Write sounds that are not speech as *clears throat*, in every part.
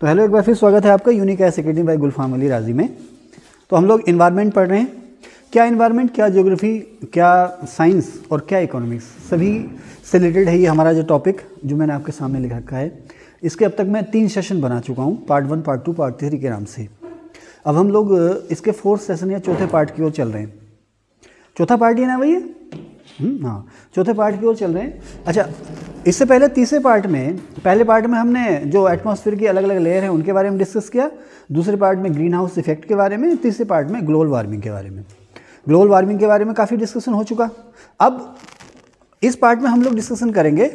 तो हेलो एक बार फिर स्वागत है आपका unique S secretary by Gulfam Ali Razi में तो हम लोग इन्वायरमेंट पढ़ रहे हैं क्या इन्वायरमेंट क्या ज्योग्राफी क्या साइंस और क्या इकोनॉमिक्स सभी से रिलेटेड है ये हमारा जो टॉपिक जो मैंने आपके सामने लिख रखा है इसके अब तक मैं तीन सेशन बना चुका हूँ part one part two part three के नाम से अब हम लोग इसके फोर्थ सेशन या चौथे पार्ट की ओर चल रहे हैं चौथा पार्ट ये ना भैया हम्म, हाँ चौथे पार्ट की ओर चल रहे हैं अच्छा इससे पहले तीसरे पार्ट में पहले पार्ट में हमने जो एटमॉस्फेयर की अलग अलग लेयर हैं उनके बारे में डिस्कस किया दूसरे पार्ट में ग्रीन हाउस इफेक्ट के बारे में तीसरे पार्ट में ग्लोबल वार्मिंग के बारे में ग्लोबल वार्मिंग के बारे में काफ़ी डिस्कशन हो चुका अब इस पार्ट में हम लोग डिस्कशन करेंगे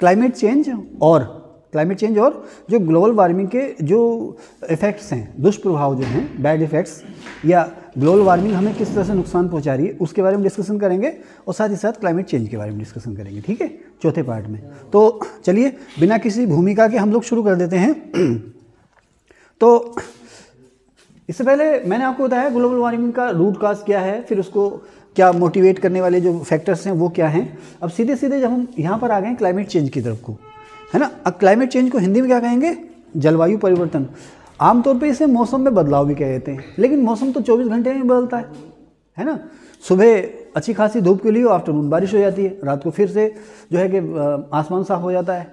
क्लाइमेट चेंज और क्लाइमेट चेंज और जो ग्लोबल वार्मिंग के जो इफ़ेक्ट्स हैं दुष्प्रभाव जो हैं बैड इफ़ेक्ट्स या ग्लोबल वार्मिंग हमें किस तरह से नुकसान पहुंचा रही है उसके बारे में डिस्कशन करेंगे और साथ ही साथ क्लाइमेट चेंज के बारे में डिस्कशन करेंगे ठीक है चौथे पार्ट में तो चलिए बिना किसी भूमिका के हम लोग शुरू कर देते हैं *clears throat* तो इससे पहले मैंने आपको बताया ग्लोबल वार्मिंग का रूट काज क्या है फिर उसको क्या मोटिवेट करने वाले जो फैक्टर्स हैं वो क्या हैं अब सीधे सीधे जब हम यहाँ पर आ गए क्लाइमेट चेंज की तरफ को है ना अब क्लाइमेट चेंज को हिंदी में क्या कहेंगे जलवायु परिवर्तन आमतौर पे इसे मौसम में बदलाव भी कह देते हैं लेकिन मौसम तो 24 घंटे में बदलता है है ना सुबह अच्छी खासी धूप के लिए आफ्टरनून बारिश हो जाती है रात को फिर से जो है कि आसमान साफ हो जाता है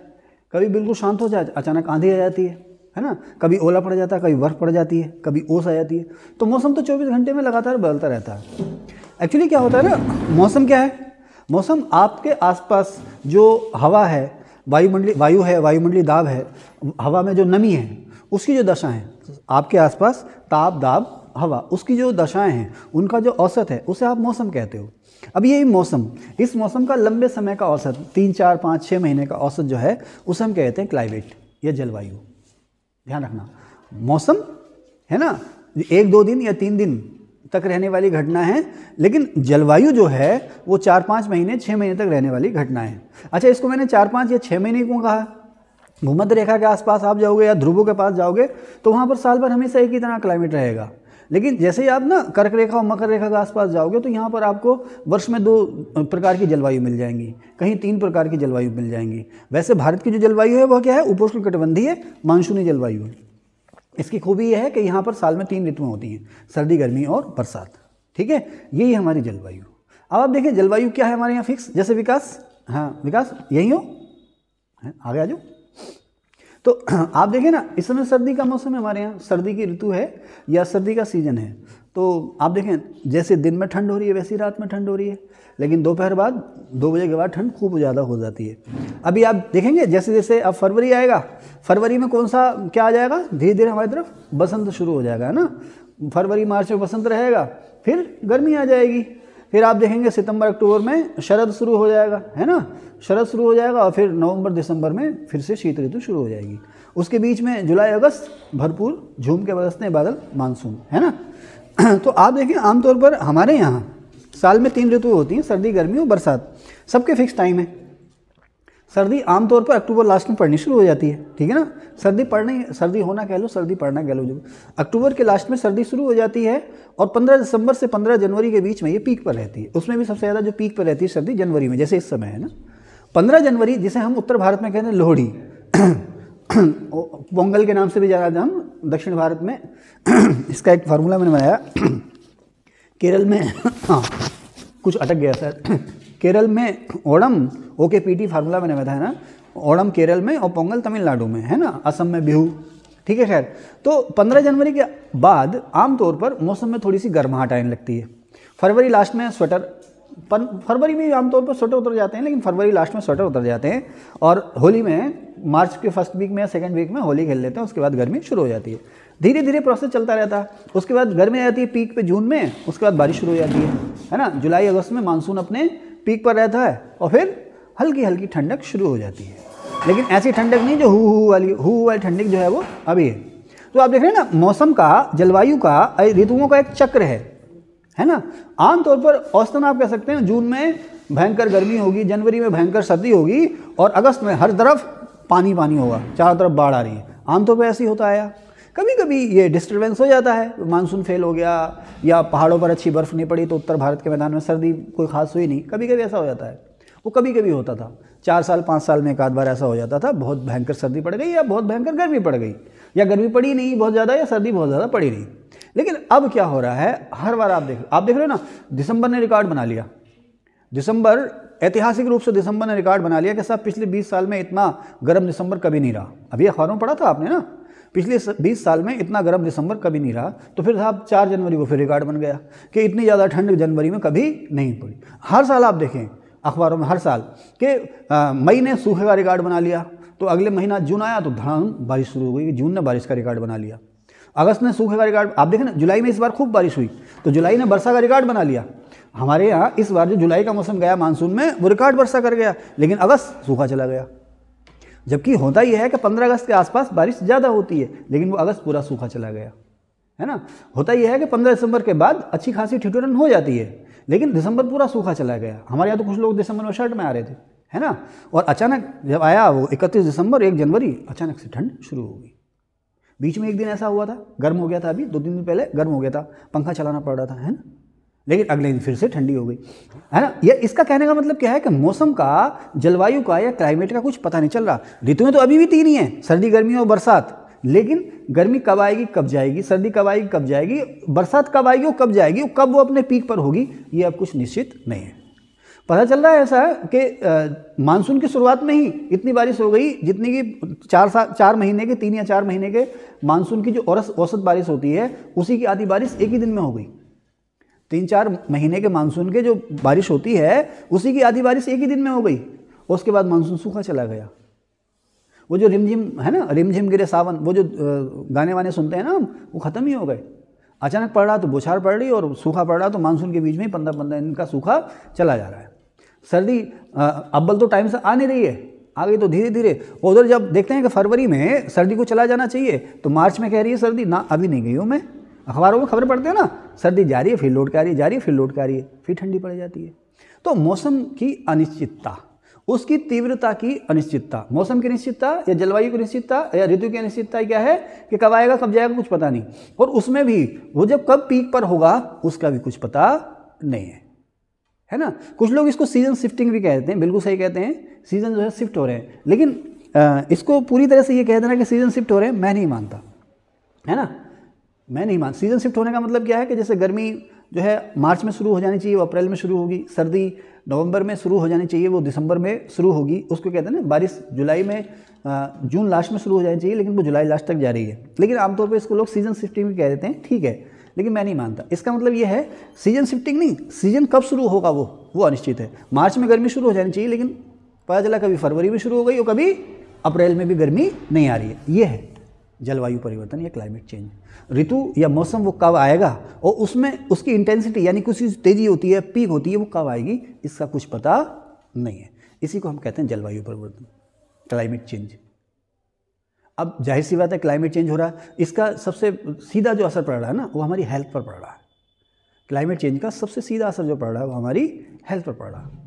कभी बिल्कुल शांत हो जाए अचानक आंधी आ जाती है है ना कभी ओला पड़ जाता है कभी बर्फ़ पड़ जाती है कभी ओस आ जाती है तो मौसम तो 24 घंटे में लगातार बदलता रहता है एक्चुअली क्या होता है ना मौसम क्या है मौसम आपके आसपास जो हवा है वायुमंडली वायु है वायुमंडली दाब है हवा में जो नमी है उसकी जो दशाएं आपके आसपास ताप दाब हवा उसकी जो दशाएं हैं उनका जो औसत है उसे आप मौसम कहते हो अब ये मौसम इस मौसम का लंबे समय का औसत तीन चार पाँच छः महीने का औसत जो है उसे हम कहते हैं क्लाइमेट या जलवायु ध्यान रखना मौसम है ना एक दो दिन या तीन दिन तक रहने वाली घटना है लेकिन जलवायु जो है वो चार पाँच महीने छः महीने तक रहने वाली घटना है अच्छा इसको मैंने चार पाँच या छः महीने क्यों कहा भूमध्य रेखा के आसपास आप जाओगे या ध्रुवों के पास जाओगे तो वहाँ पर साल भर हमेशा एक ही तरह क्लाइमेट रहेगा लेकिन जैसे ही आप ना कर्क रेखा और मकर रेखा के आसपास जाओगे तो यहाँ पर आपको वर्ष में दो प्रकार की जलवायु मिल जाएंगी कहीं तीन प्रकार की जलवायु मिल जाएंगी वैसे भारत की जो जलवायु है वह क्या है उपोष्ण कटिबंधीय मानसूनी जलवायु है इसकी खूबी यह है कि यहाँ पर साल में तीन ऋतुएँ होती हैं सर्दी गर्मी और बरसात ठीक है यही हमारी जलवायु अब आप देखिए जलवायु क्या है हमारे यहाँ फिक्स जैसे विकास हाँ विकास यही हो आगे आ जाओ तो आप देखें ना इस समय सर्दी का मौसम है हमारे यहाँ सर्दी की ऋतु है या सर्दी का सीज़न है तो आप देखें जैसे दिन में ठंड हो रही है वैसी रात में ठंड हो रही है लेकिन दोपहर बाद दो बजे के बाद ठंड खूब ज़्यादा हो जाती है अभी आप देखेंगे जैसे जैसे अब फरवरी आएगा फरवरी में कौन सा क्या आ जाएगा धीरे धीरे हमारी तरफ बसंत शुरू हो जाएगा है ना फरवरी मार्च में बसंत रहेगा फिर गर्मी आ जाएगी फिर आप देखेंगे सितंबर अक्टूबर में शरद शुरू हो जाएगा है ना शरद शुरू हो जाएगा और फिर नवंबर दिसंबर में फिर से शीत ऋतु शुरू हो जाएगी उसके बीच में जुलाई अगस्त भरपूर झूम के हैं बादल मानसून है ना *clears throat* तो आप देखें आमतौर पर हमारे यहाँ साल में तीन ऋतु होती हैं सर्दी गर्मी और बरसात सबके फिक्स टाइम है सर्दी आमतौर पर अक्टूबर लास्ट में पड़नी शुरू हो जाती है ठीक है ना सर्दी पड़ने सर्दी होना कह लो सर्दी पड़ना कह लो जो अक्टूबर के लास्ट में सर्दी शुरू हो जाती है और 15 दिसंबर से 15 जनवरी के बीच में ये पीक पर रहती है उसमें भी सबसे ज़्यादा जो पीक पर रहती है सर्दी जनवरी में जैसे इस समय है ना पंद्रह जनवरी जिसे हम उत्तर भारत में कहते हैं लोहड़ी *coughs* पोंगल के नाम से भी जाना हम दक्षिण भारत में *coughs* इसका एक फार्मूला मैंने बनाया *coughs* केरल में हाँ कुछ अटक गया सर केरल में ओणम ओके टी फार्मूला मैंने हुआ था ना ओणम केरल में और पोंगल तमिलनाडु में है ना असम में बिहू ठीक है खैर तो 15 जनवरी के बाद आमतौर पर मौसम में थोड़ी सी गर्माहट आने लगती है फरवरी लास्ट में स्वेटर फरवरी में आमतौर पर स्वेटर उतर जाते हैं लेकिन फरवरी लास्ट में स्वेटर उतर जाते हैं और होली में मार्च के फर्स्ट वीक में या सेकेंड वीक में होली खेल लेते हैं उसके बाद गर्मी शुरू हो जाती है धीरे धीरे प्रोसेस चलता रहता है उसके बाद गर्मी आ जाती है पीक पे जून में उसके बाद बारिश शुरू हो जाती है है ना जुलाई अगस्त में मानसून अपने पीक पर रहता है और फिर हल्की हल्की ठंडक शुरू हो जाती है लेकिन ऐसी ठंडक नहीं जो हु हु वाली हु वाली ठंडक जो है वो अभी है तो आप देख रहे हैं ना मौसम का जलवायु का ऋतुओं का एक चक्र है है ना आमतौर पर औसतन आप कह सकते हैं जून में भयंकर गर्मी होगी जनवरी में भयंकर सर्दी होगी और अगस्त में हर तरफ पानी पानी होगा चारों तरफ बाढ़ आ रही है आमतौर पर ऐसे ही होता है कभी कभी ये डिस्टर्बेंस हो जाता है मानसून फेल हो गया या पहाड़ों पर अच्छी बर्फ़ नहीं पड़ी तो उत्तर भारत के मैदान में सर्दी कोई खास हुई नहीं कभी कभी ऐसा हो जाता है वो कभी कभी होता था चार साल पाँच साल में एक आध बार ऐसा हो जाता था बहुत भयंकर सर्दी पड़ गई या बहुत भयंकर गर्मी पड़ गई या गर्मी पड़ी नहीं बहुत ज़्यादा या सर्दी बहुत ज़्यादा पड़ी नहीं लेकिन अब क्या हो रहा है हर बार आप देख आप देख रहे हो ना दिसंबर ने रिकॉर्ड बना लिया दिसंबर ऐतिहासिक रूप से दिसंबर ने रिकॉर्ड बना लिया कि साहब पिछले 20 साल में इतना गर्म दिसंबर कभी नहीं रहा अभी अखबारों में पढ़ा था आपने ना पिछले बीस साल में इतना गर्म दिसंबर कभी नहीं रहा तो फिर साहब चार जनवरी को फिर रिकॉर्ड बन गया कि इतनी ज़्यादा ठंड जनवरी में कभी नहीं पड़ी हर साल आप देखें अखबारों में हर साल कि मई ने सूखे का रिकॉर्ड बना लिया तो अगले महीना जून आया तो धड़ाम बारिश शुरू हो गई जून ने बारिश का रिकॉर्ड बना लिया अगस्त ने सूखे का रिकॉर्ड आप देखें ना जुलाई में इस बार खूब बारिश हुई तो जुलाई ने वर्षा का रिकॉर्ड बना लिया हमारे यहाँ इस बार जो जुलाई का मौसम गया मानसून में वो रिकॉर्ड वर्षा कर गया लेकिन अगस्त सूखा चला गया जबकि होता यह है कि 15 अगस्त के आसपास बारिश ज़्यादा होती है लेकिन वो अगस्त पूरा सूखा चला गया है ना होता यह है कि 15 दिसंबर के बाद अच्छी खासी ठिठुरन हो जाती है लेकिन दिसंबर पूरा सूखा चला गया हमारे यहाँ तो कुछ लोग दिसंबर में शर्ट में आ रहे थे है ना और अचानक जब आया वो इकतीस दिसंबर एक जनवरी अचानक से ठंड शुरू हो गई बीच में एक दिन ऐसा हुआ था गर्म हो गया था अभी दो तीन दिन पहले गर्म हो गया था पंखा चलाना पड़ रहा था है ना लेकिन अगले दिन फिर से ठंडी हो गई है ना ये इसका कहने का मतलब क्या है कि मौसम का जलवायु का या क्लाइमेट का कुछ पता नहीं चल रहा ऋतुएं तो अभी भी तीन ही हैं सर्दी गर्मी और बरसात लेकिन गर्मी कब आएगी कब जाएगी सर्दी कब आएगी कब जाएगी बरसात कब आएगी और कब जाएगी और कब वो अपने पीक पर होगी ये अब कुछ निश्चित नहीं है पता चल रहा है ऐसा कि मानसून की शुरुआत में ही इतनी बारिश हो गई जितनी कि चार साल चार महीने के तीन या चार महीने के मानसून की जो औसत बारिश होती है उसी की आधी बारिश एक ही दिन में हो गई तीन चार महीने के मानसून के जो बारिश होती है उसी की आधी बारिश एक ही दिन में हो गई उसके बाद मानसून सूखा चला गया वो जो रिमझिम है ना रिमझिम गिरे सावन वो जो गाने वाने सुनते हैं ना हम वो ख़त्म ही हो गए अचानक पड़ रहा तो बुछार पड़ रही और सूखा पड़ रहा तो मानसून के बीच में ही पंद्रह पंद्रह दिन का सूखा चला जा रहा है सर्दी अब्बल तो टाइम से आ नहीं रही है आ गई तो धीरे धीरे उधर जब देखते हैं कि फरवरी में सर्दी को चला जाना चाहिए तो मार्च में कह रही है सर्दी ना अभी नहीं गई हूँ मैं अखबारों में खबर पढ़ते हैं ना सर्दी जा रही है फिर लौट के आ रही है जा रही है फिर लौट के आ रही है फिर ठंडी पड़ जाती है तो मौसम की अनिश्चितता उसकी तीव्रता की अनिश्चितता मौसम की निश्चितता या जलवायु की निश्चितता या ऋतु की अनिश्चितता क्या है कि कब आएगा कब जाएगा कुछ पता नहीं और उसमें भी वो जब कब पीक पर होगा उसका भी कुछ पता नहीं है है ना कुछ लोग इसको सीजन शिफ्टिंग भी कहते हैं बिल्कुल सही कहते हैं सीजन जो है शिफ्ट हो रहे हैं लेकिन इसको पूरी तरह से ये कह देना कि सीजन शिफ्ट हो रहे हैं मैं नहीं मानता है ना मैं नहीं मानता सीज़न शिफ्ट होने का मतलब क्या है कि जैसे गर्मी जो है मार्च में शुरू हो जानी चाहिए वो अप्रैल में शुरू होगी सर्दी नवंबर में शुरू हो जानी चाहिए वो दिसंबर में शुरू होगी उसको कहते हैं ना बारिश जुलाई में जून लास्ट में शुरू हो जानी चाहिए लेकिन वो जुलाई लास्ट तक जा रही है लेकिन आमतौर पर इसको लोग सीज़न शिफ्टिंग भी कह देते हैं ठीक है लेकिन मैं नहीं मानता इसका मतलब ये है सीज़न शिफ्टिंग नहीं सीज़न कब शुरू होगा वो वो अनिश्चित है मार्च में गर्मी शुरू हो जानी चाहिए लेकिन पता चला कभी फरवरी में शुरू हो गई और कभी अप्रैल में भी गर्मी नहीं आ रही है ये है जलवायु परिवर्तन या क्लाइमेट चेंज ऋतु या मौसम वो कब आएगा और उसमें उसकी इंटेंसिटी यानी कुछ तेज़ी होती है पीक होती है वो कब आएगी इसका कुछ पता नहीं है इसी को हम कहते हैं जलवायु परिवर्तन क्लाइमेट चेंज अब जाहिर सी बात है क्लाइमेट चेंज हो रहा है इसका सबसे सीधा जो असर पड़ रहा है ना वो हमारी हेल्थ पर पड़ रहा है क्लाइमेट चेंज का सबसे सीधा असर जो पड़ रहा है वो हमारी हेल्थ पर पड़ रहा है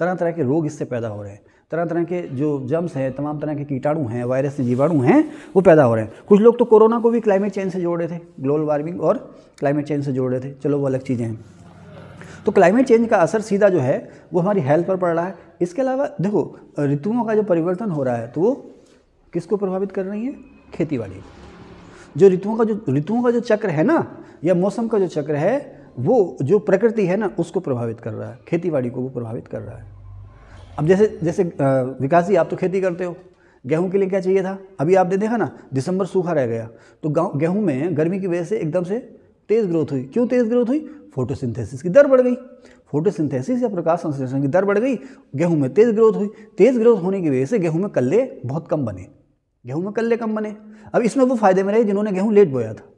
तरह तरह के रोग इससे पैदा हो रहे हैं तरह तरह के जो जम्स हैं तमाम तरह के कीटाणु हैं वायरस जीवाणु हैं वो पैदा हो रहे हैं कुछ लोग तो कोरोना को भी क्लाइमेट चेंज से जोड़ रहे थे ग्लोबल वार्मिंग और क्लाइमेट चेंज से जोड़ रहे थे चलो वो अलग चीज़ें हैं तो क्लाइमेट चेंज का असर सीधा जो है वो हमारी हेल्थ पर पड़ रहा है इसके अलावा देखो ऋतुओं का जो परिवर्तन हो रहा है तो वो किसको प्रभावित कर रही है खेती बाड़ी जो ऋतुओं का जो ऋतुओं का जो चक्र है ना या मौसम का जो चक्र है वो जो प्रकृति है ना उसको प्रभावित कर रहा है खेती बाड़ी को वो प्रभावित कर रहा है अब जैसे जैसे विकास जी आप तो खेती करते हो गेहूं के लिए क्या चाहिए था अभी आपने देखा ना दिसंबर सूखा रह गया तो गेहूं में गर्मी की वजह से एकदम से तेज़ ग्रोथ हुई क्यों तेज़ ग्रोथ हुई फोटोसिंथेसिस की दर बढ़ गई फोटोसिंथेसिस या प्रकाश संश्लेषण की दर बढ़ गई गेहूं में तेज़ ग्रोथ हुई तेज़ ग्रोथ होने की वजह से गेहूं में कल्ले बहुत कम बने गेहूं में कल्ले कम बने अब इसमें वो फ़ायदे में रहे जिन्होंने गेहूं लेट बोया था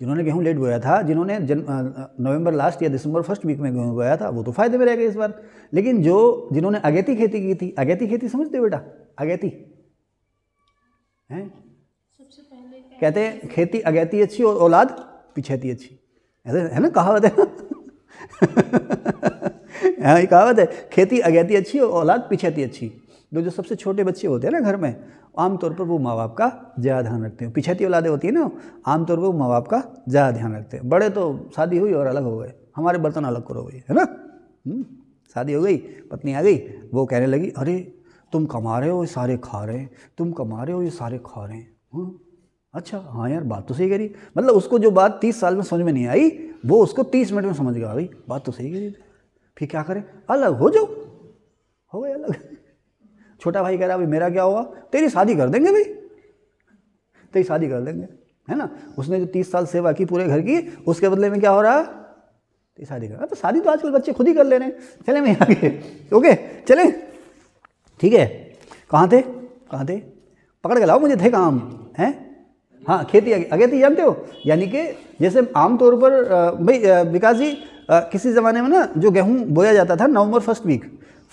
जिन्होंने गेहूँ लेट बोया था जिन्होंने जन नवंबर लास्ट या दिसंबर फर्स्ट वीक में गेहूँ बोया था वो तो फायदे में रह गए इस बार लेकिन जो जिन्होंने अगेती खेती की थी अगेती खेती समझते हो बेटा अगेती हैं कहते हैं खेती अगेती अच्छी और औलाद पिछैती अच्छी ऐसे है ना कहावत है *laughs* हाँ ये कहावत है खेती अगेती अच्छी और औलाद पिछैती अच्छी तो जो सबसे छोटे बच्चे होते हैं ना घर में आमतौर पर वो माँ बाप का ज़्यादा ध्यान रखते हैं पिछहती औलादें होती हैं ना आमतौर पर वो माँ बाप का ज़्यादा ध्यान रखते हैं बड़े तो शादी हुई और अलग हो गए हमारे बर्तन अलग करो भाई है ना हम्म, शादी हो गई पत्नी आ गई वो कहने लगी अरे तुम कमा रहे हो ये सारे खा रहे हैं तुम कमा रहे हो ये सारे खा रहे हैं हम्म, अच्छा हाँ यार बात तो सही करी मतलब उसको जो बात तीस साल में समझ में नहीं आई वो उसको तीस मिनट में समझ गया भाई बात तो सही करी फिर क्या करें अलग हो जाओ हो गए अलग छोटा भाई कह रहा भाई मेरा क्या होगा तेरी शादी कर देंगे भाई तेरी शादी कर देंगे है ना उसने जो तीस साल सेवा की पूरे घर की उसके बदले में क्या हो रहा है तेरी शादी कर रहा तो शादी तो आजकल बच्चे खुद ही कर ले रहे हैं चले मैं आगे ओके चले ठीक है कहाँ थे कहाँ थे पकड़ के लाओ मुझे थे काम हैं हाँ खेती थी तो जानते हो यानी कि जैसे आमतौर पर भाई विकास जी किसी ज़माने में ना जो गेहूँ बोया जाता था नवंबर फर्स्ट वीक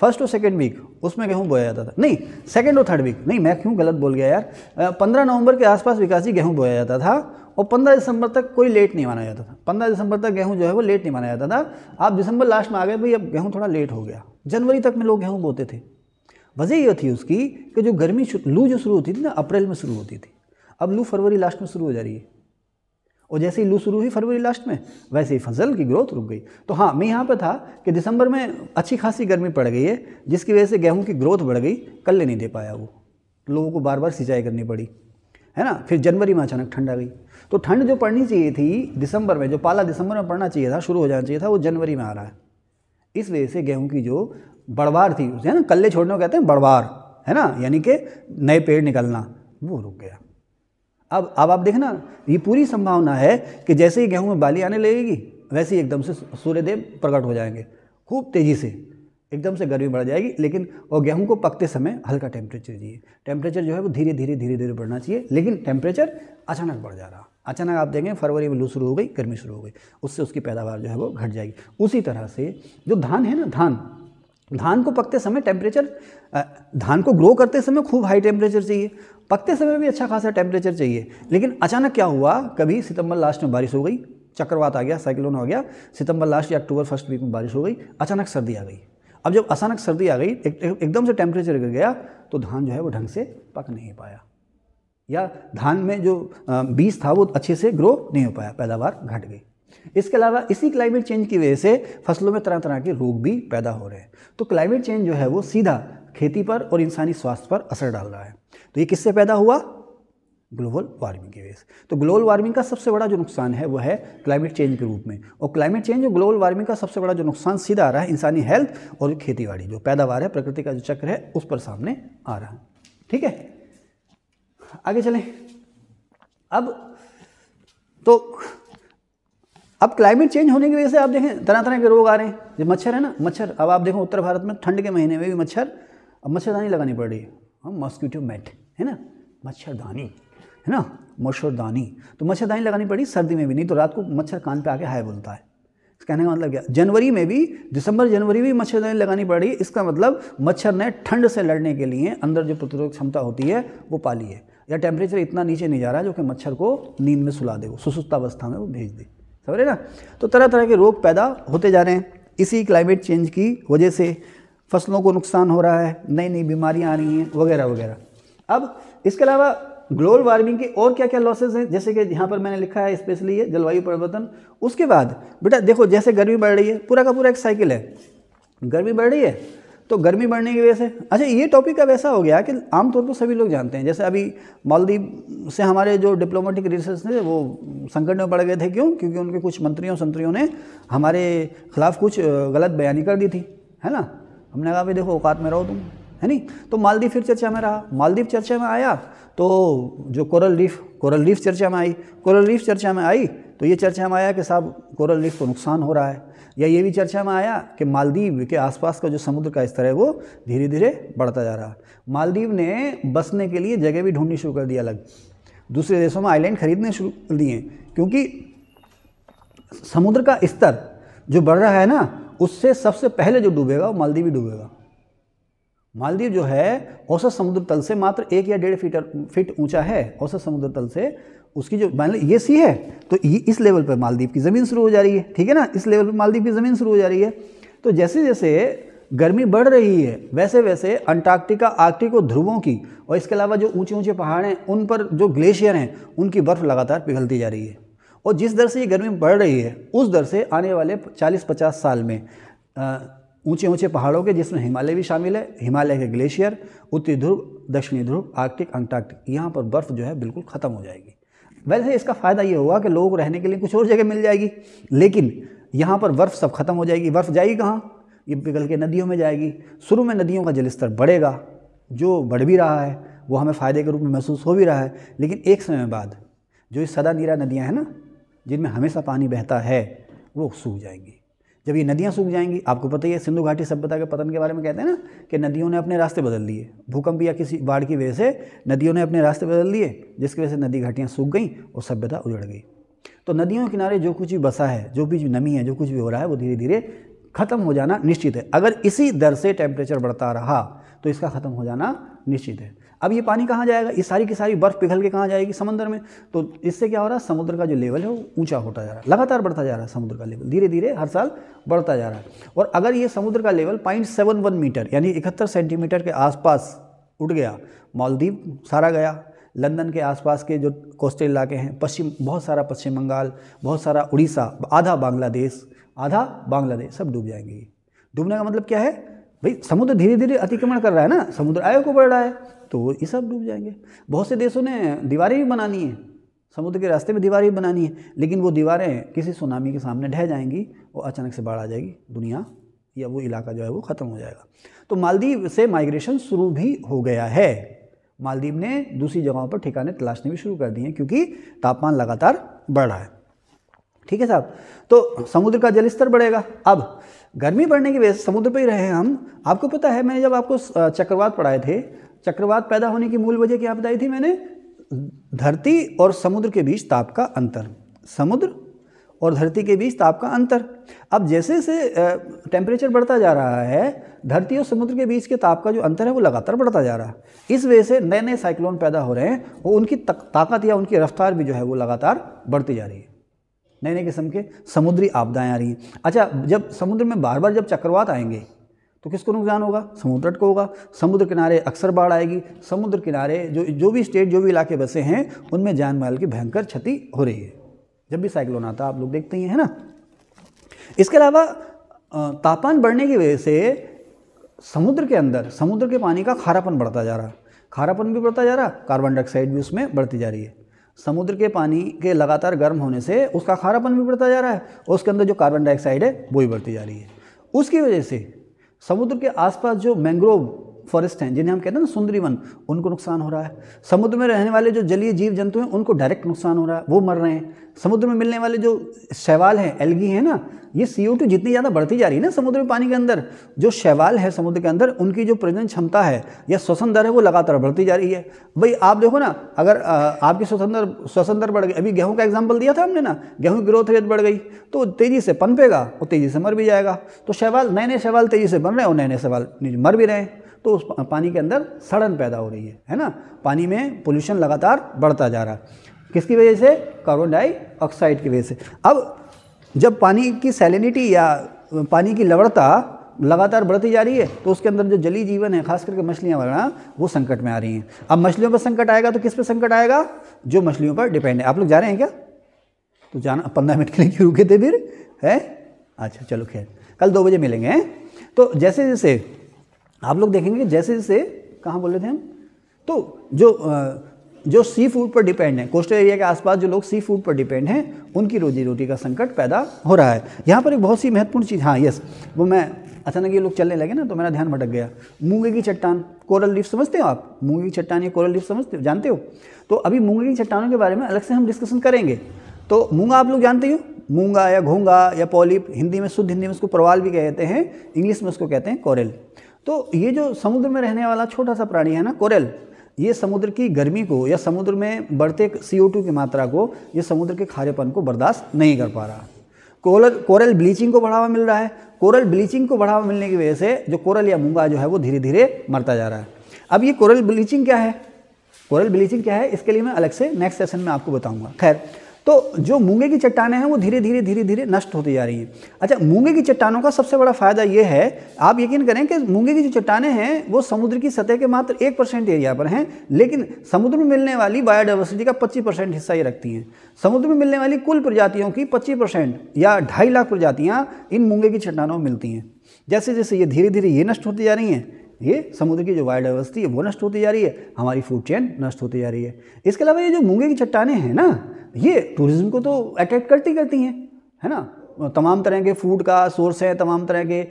फर्स्ट और सेकेंड वीक उसमें गेहूँ बोया जाता था नहीं सेकेंड और थर्ड वीक नहीं मैं क्यों गलत बोल गया यार पंद्रह नवंबर के आसपास जी गेहूँ बोया जाता था और पंद्रह दिसंबर तक कोई लेट नहीं माना जाता था पंद्रह दिसंबर तक गेहूँ जो है वो लेट नहीं माना जाता था आप दिसंबर लास्ट में आ गए भाई अब गेहूँ थोड़ा लेट हो गया जनवरी तक में लोग गेहूँ बोते थे वजह यह थी उसकी कि जो गर्मी लू जो शुरू होती थी ना अप्रैल में शुरू होती थी अब लू फरवरी लास्ट में शुरू हो जा रही है और जैसे ही लू शुरू हुई फरवरी लास्ट में वैसे ही फसल की ग्रोथ रुक गई तो हाँ मैं यहाँ पर था कि दिसंबर में अच्छी खासी गर्मी पड़ गई है जिसकी वजह से गेहूँ की ग्रोथ बढ़ गई कल नहीं दे पाया वो लोगों को बार बार सिंचाई करनी पड़ी है ना फिर जनवरी में अचानक ठंड आ गई तो ठंड जो पड़नी चाहिए थी दिसंबर में जो पाला दिसंबर में पड़ना चाहिए था शुरू हो जाना चाहिए था वो जनवरी में आ रहा है इस वजह से गेहूँ की जो बड़वार थी उसे है ना कल्ले छोड़ने को कहते हैं बड़वार है ना यानी कि नए पेड़ निकलना वो रुक गया अब अब आप देखना ये पूरी संभावना है कि जैसे ही गेहूं में बाली आने लगेगी वैसे ही एकदम से सूर्यदेव प्रकट हो जाएंगे खूब तेज़ी से एकदम से गर्मी बढ़ जाएगी लेकिन और गेहूं को पकते समय हल्का टेम्परेचर चाहिए टेम्परेचर जो है वो धीरे धीरे धीरे धीरे बढ़ना चाहिए लेकिन टेम्परेचर अचानक बढ़ जा रहा अचानक आप देखें फरवरी में लू शुरू हो गई गर्मी शुरू हो गई उससे उसकी पैदावार जो है वो घट जाएगी उसी तरह से जो धान है ना धान धान को पकते समय टेम्परेचर धान को ग्रो करते समय खूब हाई टेम्परेचर चाहिए पकते समय भी अच्छा खासा टेम्परेचर चाहिए लेकिन अचानक क्या हुआ कभी सितंबर लास्ट में बारिश हो गई चक्रवात आ गया साइक्लोन हो गया सितंबर लास्ट या अक्टूबर फर्स्ट वीक में बारिश हो गई अचानक सर्दी आ गई अब जब अचानक सर्दी आ गई एकदम से टेम्परेचर गिर गया तो धान जो है वो ढंग से पक नहीं पाया या धान में जो बीज था वो अच्छे से ग्रो नहीं हो पाया पैदावार घट गई इसके अलावा इसी क्लाइमेट चेंज की वजह से फसलों में तरह तरह के रोग भी पैदा हो रहे हैं तो क्लाइमेट चेंज जो है वो सीधा खेती पर और इंसानी स्वास्थ्य पर असर डाल रहा है तो ये किससे पैदा हुआ ग्लोबल वार्मिंग की वजह से तो ग्लोबल वार्मिंग का सबसे बड़ा जो नुकसान है वो है क्लाइमेट चेंज के रूप में और क्लाइमेट चेंज और ग्लोबल वार्मिंग का सबसे बड़ा जो नुकसान सीधा आ रहा है इंसानी हेल्थ और खेती बाड़ी जो पैदावार है प्रकृति का जो चक्र है उस पर सामने आ रहा है ठीक है आगे चलें अब तो अब क्लाइमेट चेंज होने की वजह से आप देखें तरह तरह के रोग आ रहे हैं जो मच्छर है ना मच्छर अब आप देखो उत्तर भारत में ठंड के महीने में भी मच्छर अब मच्छरदानी लगानी पड़ रही है मॉस्क्यूटो मैट है ना मच्छरदानी है ना मच्छरदानी तो मच्छरदानी लगानी पड़ी सर्दी में भी नहीं तो रात को मच्छर कान पे आके हाय बोलता है कहने का मतलब क्या जनवरी में भी दिसंबर जनवरी में मच्छरदानी लगानी पड़ी इसका मतलब मच्छर ने ठंड से लड़ने के लिए अंदर जो प्रतिरोधक क्षमता होती है वो पाली है या टेम्परेचर इतना नीचे नहीं जा रहा है जो कि मच्छर को नींद में सुला दे वो अवस्था में वो भेज दे समझ रहे ना तो तरह तरह के रोग पैदा होते जा रहे हैं इसी क्लाइमेट चेंज की वजह से फसलों को नुकसान हो रहा है नई नई बीमारियाँ आ रही हैं वगैरह वगैरह अब इसके अलावा ग्लोबल वार्मिंग के और क्या क्या लॉसेज हैं जैसे कि यहाँ पर मैंने लिखा है स्पेशली ये जलवायु परिवर्तन उसके बाद बेटा देखो जैसे गर्मी बढ़ रही है पूरा का पूरा एक साइकिल है गर्मी बढ़ रही है तो गर्मी बढ़ने की वजह से अच्छा ये टॉपिक अब ऐसा हो गया कि आमतौर पर सभी लोग जानते हैं जैसे अभी मालदीव से हमारे जो डिप्लोमेटिक रिलेशन थे वो संकट में पड़ गए थे क्यों क्योंकि उनके कुछ मंत्रियों संतरियों ने हमारे खिलाफ कुछ गलत बयानी कर दी थी है ना हमने कहा भाई देखो औकात में रहो तुम है नहीं तो मालदीव फिर चर्चा में रहा मालदीव चर्चा में आया तो जो कोरल रीफ कोरल रीफ चर्चा में आई कोरल रीफ चर्चा में आई तो ये चर्चा में आया कि साहब कोरल रीफ को नुकसान हो रहा है या ये भी चर्चा में आया कि मालदीव के आसपास का जो समुद्र का स्तर है वो धीरे धीरे बढ़ता जा रहा मालदीव ने बसने के लिए जगह भी ढूंढनी शुरू कर दी अलग दूसरे देशों में आइलैंड खरीदने शुरू कर दिए क्योंकि समुद्र का स्तर जो बढ़ रहा है ना उससे सबसे पहले जो डूबेगा वो मालदीव ही डूबेगा मालदीव जो है औसत समुद्र तल से मात्र एक या डेढ़ फीटर फीट ऊंचा है औसत समुद्र तल से उसकी जो मान ये सी है तो इस लेवल पर मालदीव की ज़मीन शुरू हो जा रही है ठीक है ना इस लेवल पर मालदीव की ज़मीन शुरू हो जा रही है तो जैसे जैसे गर्मी बढ़ रही है वैसे वैसे अंटार्कटिका आर्कटिक और ध्रुवों की और इसके अलावा जो ऊंचे ऊंचे पहाड़ हैं उन पर जो ग्लेशियर हैं उनकी बर्फ़ लगातार पिघलती जा रही है और जिस दर से ये गर्मी बढ़ रही है उस दर से आने वाले 40-50 साल में ऊंचे ऊंचे पहाड़ों के जिसमें हिमालय भी शामिल है हिमालय के ग्लेशियर उत्तरी ध्रुव दक्षिणी ध्रुव आर्कटिक अंटार्कटिक यहाँ पर बर्फ़ जो है बिल्कुल ख़त्म हो जाएगी वैसे तो इसका फ़ायदा ये होगा कि लोगों को रहने के लिए कुछ और जगह मिल जाएगी लेकिन यहाँ पर बर्फ़ सब खत्म हो जाएगी बर्फ़ जाएगी कहाँ ये पिघल के नदियों में जाएगी शुरू में नदियों का जलस्तर बढ़ेगा जो बढ़ भी रहा है वो हमें फ़ायदे के रूप में महसूस हो भी रहा है लेकिन एक समय बाद जो ये सदा नीरा नदियाँ हैं ना जिनमें हमेशा पानी बहता है वो सूख जाएंगी जब ये नदियाँ सूख जाएंगी आपको पता ही है सिंधु घाटी सभ्यता के पतन के बारे में कहते हैं ना कि नदियों ने अपने रास्ते बदल लिए भूकंप या किसी बाढ़ की वजह से नदियों ने अपने रास्ते बदल लिए जिसकी वजह से नदी घाटियाँ सूख गई और सभ्यता उजड़ गई तो नदियों के किनारे जो कुछ भी बसा है जो भी नमी है जो कुछ भी हो रहा है वो धीरे धीरे ख़त्म हो जाना निश्चित है अगर इसी दर से टेम्परेचर बढ़ता रहा तो इसका ख़त्म हो जाना निश्चित है अब ये पानी कहाँ जाएगा ये सारी की सारी बर्फ़ पिघल के कहाँ जाएगी समुद्र में तो इससे क्या हो रहा है समुद्र का जो लेवल है वो ऊंचा होता जा रहा है लगातार बढ़ता जा रहा है समुद्र का लेवल धीरे धीरे हर साल बढ़ता जा रहा है और अगर ये समुद्र का लेवल पॉइंट मीटर यानी इकहत्तर सेंटीमीटर के आसपास उठ गया मालदीव सारा गया लंदन के आसपास के जो कोस्टल इलाके हैं पश्चिम बहुत सारा पश्चिम बंगाल बहुत सारा उड़ीसा आधा बांग्लादेश आधा बांग्लादेश सब डूब जाएंगे डूबने का मतलब क्या है भाई समुद्र धीरे धीरे अतिक्रमण कर रहा है ना समुद्र आय को बढ़ रहा है तो ये सब डूब जाएंगे बहुत से देशों ने दीवारें भी बनानी है समुद्र के रास्ते में दीवारें भी बनानी है लेकिन वो दीवारें किसी सुनामी के सामने ढह जाएंगी और अचानक से बाढ़ आ जाएगी दुनिया या वो इलाका जो है वो ख़त्म हो जाएगा तो मालदीव से माइग्रेशन शुरू भी हो गया है मालदीव ने दूसरी जगहों पर ठिकाने तलाशने भी शुरू कर दिए हैं क्योंकि तापमान लगातार बढ़ रहा है ठीक है साहब तो समुद्र का जलस्तर बढ़ेगा अब गर्मी बढ़ने की वजह से समुद्र पर ही रहे हम आपको पता है मैंने जब आपको चक्रवात पढ़ाए थे चक्रवात पैदा होने की मूल वजह क्या बताई थी मैंने धरती और समुद्र के बीच ताप का अंतर समुद्र और धरती के बीच ताप का अंतर अब जैसे जैसे टेम्परेचर बढ़ता जा रहा है धरती और समुद्र के बीच के ताप का जो अंतर है वो लगातार बढ़ता जा रहा है इस वजह से नए नए साइक्लोन पैदा हो रहे हैं और उनकी ताकत या उनकी रफ्तार भी जो है वो लगातार बढ़ती जा रही है नए नए किस्म के समुद्री आपदाएँ आ रही हैं अच्छा जब समुद्र में बार बार जब चक्रवात आएंगे तो किसको नुकसान होगा समुद्र तट को होगा समुद्र किनारे अक्सर बाढ़ आएगी समुद्र किनारे जो जो भी स्टेट जो भी इलाके बसे हैं उनमें जान माल की भयंकर क्षति हो रही है जब भी साइक्लोन आता आप लोग देखते ही है ना इसके अलावा तापमान बढ़ने की वजह से समुद्र के अंदर समुद्र के पानी का खारापन बढ़ता जा रहा खारापन भी बढ़ता जा रहा कार्बन डाइऑक्साइड भी उसमें बढ़ती जा रही है समुद्र के पानी के लगातार गर्म होने से उसका खारापन भी बढ़ता जा रहा है और उसके अंदर जो कार्बन डाइऑक्साइड है वो भी बढ़ती जा रही है उसकी वजह से समुद्र के आसपास जो मैंग्रोव फॉरेस्ट हैं जिन्हें हम कहते हैं ना सुंदरी वन उनको नुकसान हो रहा है समुद्र में रहने वाले जो जलीय जीव जंतु हैं उनको डायरेक्ट नुकसान हो रहा है वो मर रहे हैं समुद्र में मिलने वाले जो शैवाल हैं एलगी हैं ना ये सी जितनी ज़्यादा बढ़ती जा रही है ना समुद्र में पानी के अंदर जो शैवाल है समुद्र के अंदर उनकी जो प्रजन क्षमता है या श्वसन दर है वो लगातार बढ़ती जा रही है भाई आप देखो ना अगर आपकी श्वसन दर श्वसन दर बढ़ गई अभी गेहूँ का एग्जाम्पल दिया था हमने ना गेहूँ की ग्रोथ रेट बढ़ गई तो तेज़ी से पनपेगा और तेज़ी से मर भी जाएगा तो शैवाल नए नए शैवाल तेज़ी से बन रहे हैं और नए नए शैवाल मर भी रहे हैं तो उस पानी के अंदर सड़न पैदा हो रही है है ना पानी में पोल्यूशन लगातार बढ़ता जा रहा है किसकी वजह से कार्बन डाइऑक्साइड की वजह से अब जब पानी की सैलिनिटी या पानी की लवड़ता लगातार बढ़ती जा रही है तो उसके अंदर जो जली जीवन है खास करके मछलियाँ वगैरह वो संकट में आ रही हैं अब मछलियों पर संकट आएगा तो किस पर संकट आएगा जो मछलियों पर डिपेंड है आप लोग जा रहे हैं क्या तो जाना पंद्रह मिनट के लिए क्यों रुके थे फिर है अच्छा चलो खैर कल दो बजे मिलेंगे हैं तो जैसे जैसे आप लोग देखेंगे जैसे जैसे कहाँ बोल रहे थे हम तो जो जो सी फूड पर डिपेंड है कोस्टल एरिया के आसपास जो लोग सी फूड पर डिपेंड हैं उनकी रोजी रोटी का संकट पैदा हो रहा है यहाँ पर एक बहुत सी महत्वपूर्ण चीज़ हाँ यस वो मैं अचानक ये लोग चलने लगे ना तो मेरा ध्यान भटक गया मूंगे की चट्टान कोरल रीफ समझते हो आप मूंगे की चट्टान या कोरल रीफ समझते हो जानते हो तो अभी मूंगे की चट्टानों के बारे में अलग से हम डिस्कशन करेंगे तो मूंगा आप लोग जानते हो मूंगा या घोंगा या पॉलिप हिंदी में शुद्ध हिंदी में उसको प्रवाल भी कहते हैं इंग्लिश में उसको कहते हैं कोरल तो ये जो समुद्र में रहने वाला छोटा सा प्राणी है ना कोरल ये समुद्र की गर्मी को या समुद्र में बढ़ते सी की मात्रा को ये समुद्र के खारेपन को बर्दाश्त नहीं कर पा रहा कोरल कोरल ब्लीचिंग को बढ़ावा मिल रहा है कोरल ब्लीचिंग को बढ़ावा मिलने की वजह से जो कोरल या मूंगा जो है वो धीरे धीरे मरता जा रहा है अब ये कोरल ब्लीचिंग क्या है कोरल ब्लीचिंग क्या है इसके लिए मैं अलग से नेक्स्ट सेशन में आपको बताऊंगा खैर तो जो मूंगे की चट्टानें हैं वो धीरे धीरे धीरे धीरे नष्ट होती जा रही हैं अच्छा मूंगे की चट्टानों का सबसे बड़ा फ़ायदा ये है आप यकीन करें कि मूंगे की जो चट्टानें हैं वो समुद्र की सतह के मात्र एक परसेंट एरिया पर हैं लेकिन समुद्र में मिलने वाली बायोडाइवर्सिटी का पच्चीस परसेंट हिस्सा ये रखती हैं समुद्र में मिलने वाली कुल प्रजातियों की पच्चीस परसेंट या ढाई लाख प्रजातियाँ इन मूंगे की चट्टानों में मिलती हैं जैसे जैसे ये धीरे धीरे ये नष्ट होती जा रही हैं ये समुद्र की जो बायोडाइवर्सिटी है वो नष्ट होती जा रही है हमारी फूड चेन नष्ट होती जा रही है इसके अलावा ये जो मूंगे की चट्टाने हैं ना ये टूरिज़्म को तो अट्रैक्ट करती करती हैं है ना तमाम तरह के फूड का सोर्स है तमाम तरह के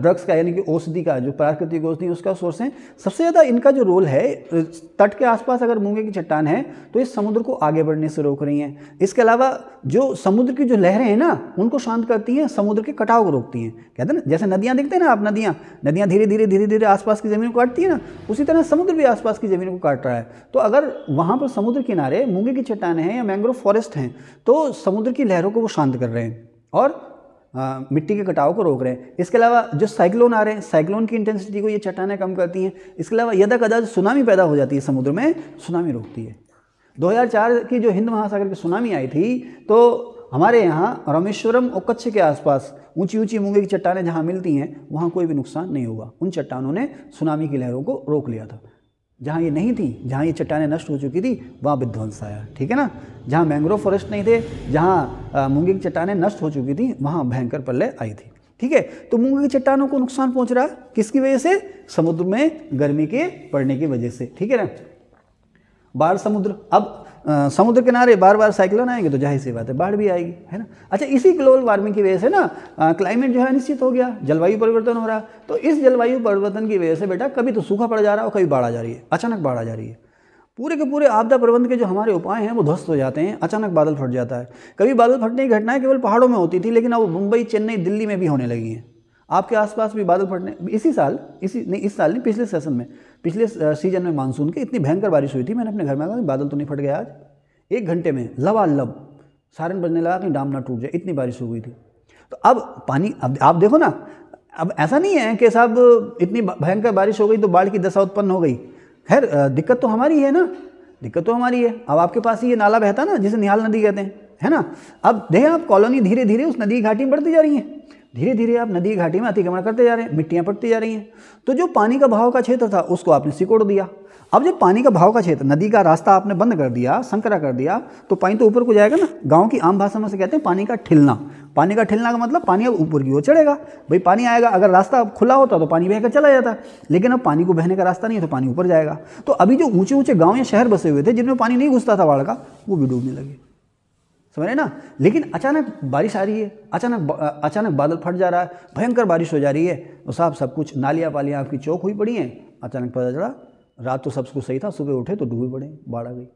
ड्रग्स का यानी कि औषधि का जो प्राकृतिक औषधि उसका सोर्स है सबसे ज़्यादा इनका जो रोल है तट के आसपास अगर मूंगे की चट्टान है तो इस समुद्र को आगे बढ़ने से रोक रही हैं इसके अलावा जो समुद्र की जो लहरें हैं ना उनको शांत करती हैं समुद्र के कटाव को रोकती हैं कहते हैं ना जैसे नदियाँ देखते हैं ना आप नदियाँ नदियाँ धीरे धीरे धीरे धीरे आसपास की ज़मीन को काटती हैं ना उसी तरह समुद्र भी आसपास की ज़मीन को काट रहा है तो अगर वहाँ पर समुद्र किनारे मूंगे की चट्टान हैं या मैंग्रोव फॉरेस्ट हैं तो समुद्र की लहरों को वो शांत कर रहे हैं और आ, मिट्टी के कटाव को रोक रहे हैं इसके अलावा जो साइक्लोन आ रहे हैं साइक्लोन की इंटेंसिटी को ये चट्टानें कम करती हैं इसके अलावा यदा कदा सुनामी पैदा हो जाती है समुद्र में सुनामी रोकती है 2004 की जो हिंद महासागर की सुनामी आई थी तो हमारे यहाँ रामेश्वरम और कच्छ के आसपास ऊंची ऊंची मूंगे की चट्टानें जहाँ मिलती हैं वहाँ कोई भी नुकसान नहीं हुआ उन चट्टानों ने सुनामी की लहरों को रोक लिया था जहाँ ये नहीं थी जहाँ ये चट्टानें नष्ट हो चुकी थी वहाँ विध्वंस आया ठीक है ना जहाँ मैंग्रोव फॉरेस्ट नहीं थे जहाँ मूंगी की चट्टानें नष्ट हो चुकी थी वहाँ भयंकर पल्ले आई थी ठीक है तो मूंगी की चट्टानों को नुकसान पहुँच रहा है किसकी वजह से समुद्र में गर्मी के पड़ने की वजह से ठीक है ना बाढ़ समुद्र अब समुद्र किनारे बार बार साइक्लोन आएंगे तो जाहिर सी बात है बाढ़ भी आएगी है ना अच्छा इसी ग्लोबल वार्मिंग की वजह से ना क्लाइमेट जो है अनिश्चित हो गया जलवायु परिवर्तन हो रहा तो इस जलवायु परिवर्तन की वजह से बेटा कभी तो सूखा पड़ जा रहा है और कभी बाढ़ आ जा रही है अचानक बाढ़ आ जा रही है पूरे के पूरे आपदा प्रबंध के जो हमारे उपाय हैं वो ध्वस्त हो जाते हैं अचानक बादल फट जाता है कभी बादल फटने की घटनाएं केवल पहाड़ों में होती थी लेकिन अब मुंबई चेन्नई दिल्ली में भी होने लगी हैं आपके आसपास भी बादल फटने इसी साल इसी नहीं इस साल नहीं पिछले सेशन में पिछले सीजन में मानसून के इतनी भयंकर बारिश हुई थी मैंने अपने घर में कहा बादल तो नहीं फट गया आज एक घंटे में लवा लब सारन बजने लगा कि डाम ना टूट जाए इतनी बारिश हो गई थी तो अब पानी अब आप देखो ना अब ऐसा नहीं है कि साहब इतनी भयंकर बारिश हो गई तो बाढ़ की दशा उत्पन्न हो गई खैर दिक्कत तो हमारी है ना दिक्कत तो हमारी है अब आपके पास ही ये नाला बहता ना जिसे निहाल नदी कहते हैं है ना अब देखें आप कॉलोनी धीरे धीरे उस नदी की घाटी में बढ़ती जा रही है धीरे धीरे आप नदी घाटी में अतिक्रमण करते जा रहे हैं मिट्टियाँ पड़ती जा रही हैं तो जो पानी का भाव का क्षेत्र था उसको आपने सिकोड़ दिया अब जब पानी का भाव का क्षेत्र नदी का रास्ता आपने बंद कर दिया संकरा कर दिया तो पानी तो ऊपर को जाएगा ना गांव की आम भाषा में से कहते हैं पानी का ठिलना पानी का ठिलना का मतलब पानी अब ऊपर की ओर चढ़ेगा भाई पानी आएगा अगर रास्ता अब खुला होता तो पानी बहकर चला जाता लेकिन अब पानी को बहने का रास्ता नहीं है तो पानी ऊपर जाएगा तो अभी जो ऊँचे ऊँचे गाँव या शहर बसे हुए थे जिनमें पानी नहीं घुसता था बाढ़ का वो भी डूबने लगे समझ रहे ना लेकिन अचानक बारिश आ रही है अचानक अचानक बादल फट जा रहा है भयंकर बारिश हो जा रही है तो साहब सब कुछ नालियाँ वालियाँ आपकी चौक हुई पड़ी हैं अचानक पता चला रात तो सब कुछ सही था सुबह उठे तो डूबे पड़े बाढ़ आ गई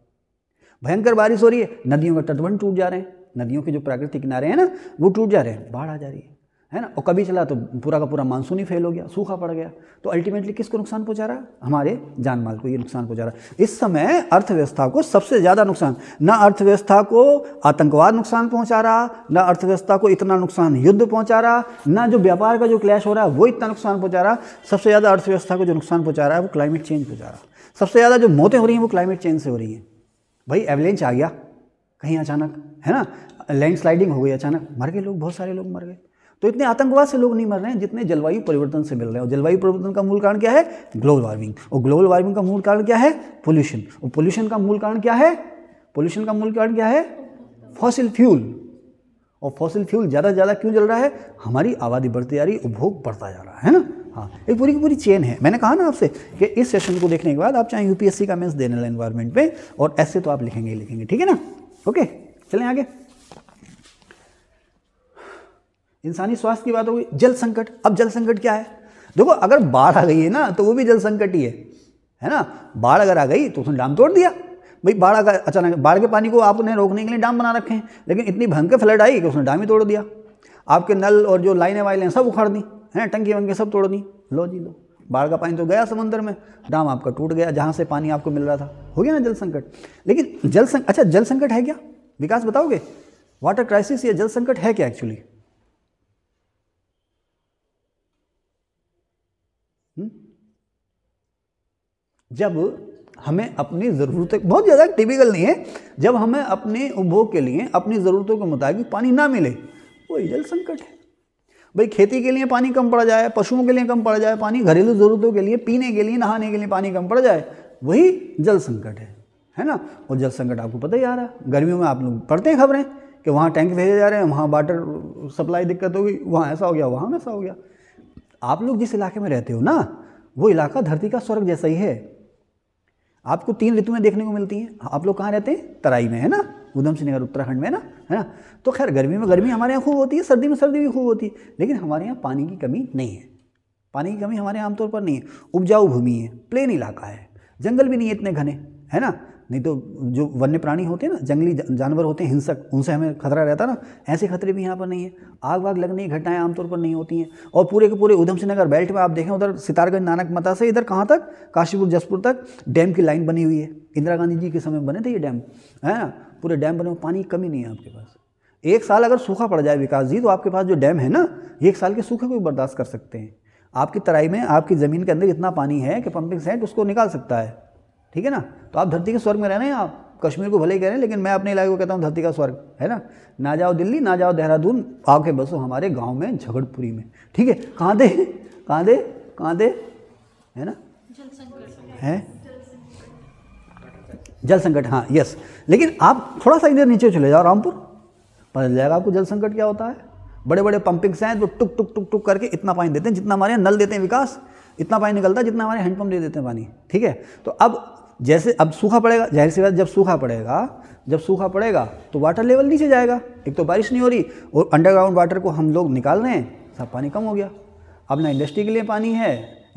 भयंकर बारिश हो रही है नदियों का तटबंध टूट जा रहे हैं नदियों के जो प्राकृतिक किनारे हैं ना वो टूट जा रहे हैं बाढ़ आ जा रही है है ना और कभी चला तो पूरा का पूरा मानसून ही फेल हो गया सूखा पड़ गया तो अल्टीमेटली किसको नुकसान पहुंचा रहा है हमारे जान माल को ये नुकसान पहुंचा रहा है इस समय अर्थव्यवस्था को सबसे ज़्यादा नुकसान ना अर्थव्यवस्था को आतंकवाद नुकसान पहुंचा रहा ना अर्थव्यवस्था को इतना नुकसान युद्ध पहुंचा रहा ना जो व्यापार का जो क्लैश हो रहा है वो इतना नुकसान पहुँचा रहा सबसे ज़्यादा अर्थव्यवस्था को जो नुकसान पहुँचा रहा है वो क्लाइमेट चेंज पहुँचा रहा सबसे ज़्यादा जो मौतें हो रही हैं वो क्लाइमेट चेंज से हो रही हैं भाई एवलेंच आ गया कहीं अचानक है ना स्लाइडिंग हो गई अचानक मर गए लोग बहुत सारे लोग मर गए तो इतने आतंकवाद से लोग नहीं मर रहे हैं जितने जलवायु परिवर्तन से मिल रहे हैं और जलवायु परिवर्तन का मूल कारण क्या है ग्लोबल वार्मिंग और ग्लोबल वार्मिंग का मूल कारण क्या है पोल्यूशन और पोल्यूशन का मूल कारण क्या है पोल्यूशन का मूल कारण क्या है फॉसिल फ्यूल और फॉसिल फ्यूल ज़्यादा से ज़्यादा क्यों जल रहा है हमारी आबादी बढ़ती जा रही उपभोग बढ़ता जा रहा है ना हाँ एक पूरी की पूरी चेन है मैंने कहा ना आपसे कि इस सेशन को देखने के बाद आप चाहे यूपीएससी का मेंस देने एनवायरमेंट पे और ऐसे तो आप लिखेंगे ही लिखेंगे ठीक है ना ओके चलें आगे इंसानी स्वास्थ्य की बात हो गई जल संकट अब जल संकट क्या है देखो अगर बाढ़ आ गई है ना तो वो भी जल संकट ही है है ना बाढ़ अगर आ गई तो उसने डाम तोड़ दिया भाई बाढ़ अगर अचानक बाढ़ के पानी को आपने रोकने के लिए डाम बना रखे हैं लेकिन इतनी भयंकर फ्लड आई कि उसने डाम ही तोड़ दिया आपके नल और जो लाइनें वाइलें सब उखाड़ दी है ना टंकी वंकी सब तोड़ दी लो जी लो बाढ़ का पानी तो गया समंदर में डाम आपका टूट गया जहाँ से पानी आपको मिल रहा था हो गया ना जल संकट लेकिन जल संकट अच्छा जल संकट है क्या विकास बताओगे वाटर क्राइसिस या जल संकट है क्या एक्चुअली हम्म? जब हमें अपनी ज़रूरतें बहुत ज़्यादा टिपिकल नहीं है जब हमें अपने उपभोग के लिए अपनी ज़रूरतों के मुताबिक पानी ना मिले वो जल संकट है भाई खेती के लिए पानी कम पड़ जाए पशुओं के लिए कम पड़ जाए पानी घरेलू ज़रूरतों के लिए पीने के लिए नहाने के लिए पानी कम पड़ जाए वही जल संकट है है ना और जल संकट आपको पता ही आ रहा है गर्मियों में आप लोग पढ़ते हैं खबरें कि वहाँ टैंक भेजे जा रहे हैं वहाँ वाटर सप्लाई दिक्कत हो गई वहाँ ऐसा हो गया वहाँ वैसा हो गया आप लोग जिस इलाके में रहते हो ना वो इलाका धरती का स्वर्ग जैसा ही है आपको तीन ऋतुएं देखने को मिलती हैं आप लोग कहाँ रहते हैं तराई में है ना उधम सिंह नगर उत्तराखंड में ना है ना तो खैर गर्मी में गर्मी हमारे यहाँ खूब होती है सर्दी में सर्दी भी खूब होती है लेकिन हमारे यहाँ पानी की कमी नहीं है पानी की कमी हमारे यहाँ आमतौर पर नहीं है उपजाऊ भूमि है प्लेन इलाका है जंगल भी नहीं है इतने घने है ना नहीं तो जो वन्य प्राणी होते हैं ना जंगली जानवर होते हैं हिंसक उनसे हमें खतरा रहता ना ऐसे खतरे भी यहाँ पर नहीं है आग वाग लगने की घटनाएं आमतौर पर नहीं होती हैं और पूरे के पूरे उधम सिंह नगर बेल्ट में आप देखें उधर सितारगंज नानक मता से इधर कहाँ तक काशीपुर जसपुर तक डैम की लाइन बनी हुई है इंदिरा गांधी जी के समय बने थे ये डैम है ना पूरे डैम बने हुए पानी की कमी नहीं है आपके पास एक साल अगर सूखा पड़ जाए विकास जी तो आपके पास जो डैम है ना एक साल के सूखे को भी बर्दाश्त कर सकते हैं आपकी तराई में आपकी ज़मीन के अंदर इतना पानी है कि पंपिंग सेट उसको निकाल सकता है ठीक है ना तो आप धरती के स्वर्ग में रह रहे हैं आप कश्मीर को भले ही कह रहे हैं लेकिन मैं अपने इलाके को कहता हूँ धरती का स्वर्ग है ना ना जाओ दिल्ली ना जाओ देहरादून आओ के बसो हमारे गांव में झगड़पुरी में ठीक है कहाँ दे कहाँ दे कहाँ दे है ना है जल संकट हाँ यस लेकिन आप थोड़ा सा इधर नीचे चले जाओ रामपुर पता चल जाएगा आपको जल संकट क्या होता है बड़े बड़े पंपिंग्स हैं जो टुक टुक टुक टुक करके इतना पानी देते हैं जितना हमारे नल देते हैं विकास इतना पानी निकलता है जितना हमारे हैंडपम्प दे देते हैं पानी ठीक है तो अब जैसे अब सूखा पड़ेगा जाहिर सी बात जब सूखा पड़ेगा जब सूखा पड़ेगा तो वाटर लेवल नीचे जाएगा एक तो बारिश नहीं हो रही और अंडरग्राउंड वाटर को हम लोग निकाल रहे हैं सब पानी कम हो गया अब ना इंडस्ट्री के लिए पानी है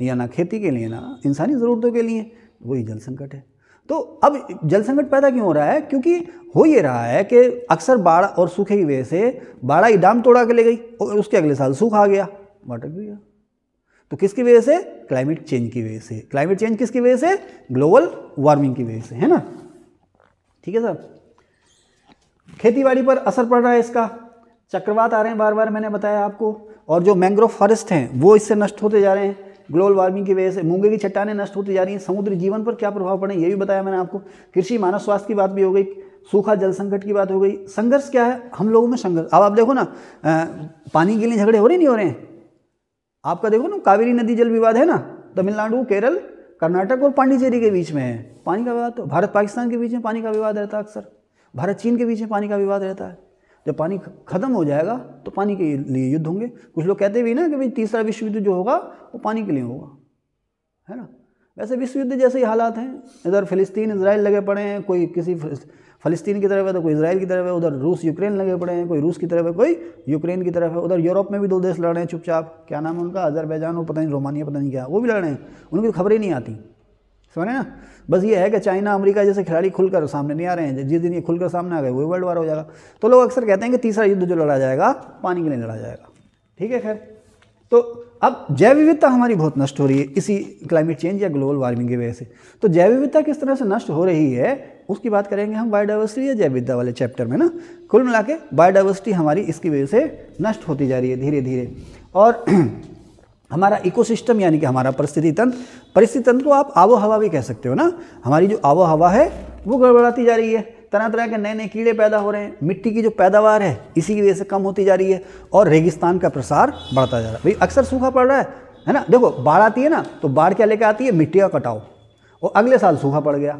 या ना खेती के लिए ना इंसानी ज़रूरतों के लिए तो वही जल संकट है तो अब जल संकट पैदा क्यों हो रहा है क्योंकि हो ये रहा है कि अक्सर बाढ़ और सूखे की वजह से बाढ़ा ही डाम तोड़ा के ले गई और उसके अगले साल सूखा आ गया वाटर गिर गया तो किसकी वजह से क्लाइमेट चेंज की वजह से क्लाइमेट चेंज किसकी वजह से ग्लोबल वार्मिंग की वजह से है ना ठीक है सर खेतीबाड़ी पर असर पड़ रहा है इसका चक्रवात आ रहे हैं बार बार मैंने बताया आपको और जो मैंग्रोव फॉरेस्ट हैं वो इससे नष्ट होते जा रहे हैं ग्लोबल वार्मिंग की वजह से मूंगे की चट्टाने नष्ट होती जा रही हैं समुद्री जीवन पर क्या प्रभाव पड़े ये भी बताया मैंने आपको कृषि मानव स्वास्थ्य की बात भी हो गई सूखा जल संकट की बात हो गई संघर्ष क्या है हम लोगों में संघर्ष अब आप देखो ना आ, पानी के लिए झगड़े हो रहे नहीं हो रहे हैं आपका देखो ना कावेरी नदी जल विवाद है ना तमिलनाडु केरल कर्नाटक और पांडिचेरी के बीच में है पानी का विवाद तो भारत पाकिस्तान के बीच में पानी का विवाद रहता है अक्सर भारत चीन के बीच में पानी का विवाद रहता है जब पानी खत्म हो जाएगा तो पानी के लिए युद्ध होंगे कुछ लोग कहते भी ना कि भाई तीसरा विश्व युद्ध जो होगा वो पानी के लिए होगा है ना वैसे विश्व युद्ध जैसे ही हालात हैं इधर फिलिस्तीन इसराइल लगे पड़े हैं कोई किसी फ़लस्तीन की तरफ है तो कोई इसराइल की तरफ है उधर रूस यूक्रेन लगे पड़े हैं कोई रूस की तरफ है कोई यूक्रेन की तरफ है उधर यूरोप में भी दो देश लड़ रहे हैं चुपचाप क्या नाम है उनका अजरबैजान और पता नहीं रोमानिया पता नहीं क्या वो भी लड़ रहे हैं उनकी तो खबरें नहीं आती रहे ना बस ये है कि चाइना अमेरिका जैसे खिलाड़ी खुलकर सामने नहीं आ रहे हैं जिस दिन ये खुलकर सामने आ गए वही वर्ल्ड वार हो जाएगा तो लोग अक्सर कहते हैं कि तीसरा युद्ध जो लड़ा जाएगा पानी के लिए लड़ा जाएगा ठीक है खैर तो अब जैव विविधता हमारी बहुत नष्ट हो रही है इसी क्लाइमेट चेंज या ग्लोबल वार्मिंग की वजह से तो जैव विविधता किस तरह से नष्ट हो रही है उसकी बात करेंगे हम बायोडाइवर्सिटी या जैव विविधता वाले चैप्टर में ना कुल मिला के बायोडाइवर्सिटी हमारी इसकी वजह से नष्ट होती जा रही है धीरे धीरे और *clears throat* हमारा इकोसिस्टम यानी कि हमारा परिस्थिति तंत्र परिस्थिति तंत्र को आप आबो हवा भी कह सकते हो ना हमारी जो आबो हवा है वो गड़बड़ाती जा रही है तरह तरह के नए नए कीड़े पैदा हो रहे हैं मिट्टी की जो पैदावार है इसी की वजह से कम होती जा रही है और रेगिस्तान का प्रसार बढ़ता जा रहा है भाई अक्सर सूखा पड़ रहा है है ना देखो बाढ़ आती है ना तो बाढ़ क्या लेकर आती है मिट्टी का कटाव और अगले साल सूखा पड़ गया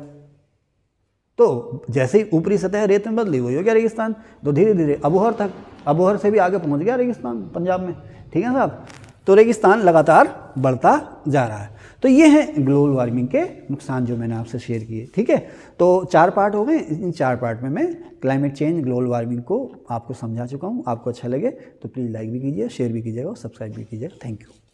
तो जैसे ही ऊपरी सतह रेत में बदली हुई हो गया रेगिस्तान तो धीरे धीरे अबोहर तक अबोहर से भी आगे पहुंच गया रेगिस्तान पंजाब में ठीक है साहब तो रेगिस्तान लगातार बढ़ता जा रहा है तो ये हैं ग्लोबल वार्मिंग के नुकसान जो मैंने आपसे शेयर किए ठीक है तो चार पार्ट हो गए इन चार पार्ट में मैं क्लाइमेट चेंज ग्लोबल वार्मिंग को आपको समझा चुका हूँ आपको अच्छा लगे तो प्लीज़ लाइक भी कीजिए शेयर भी कीजिएगा और सब्सक्राइब भी कीजिएगा थैंक यू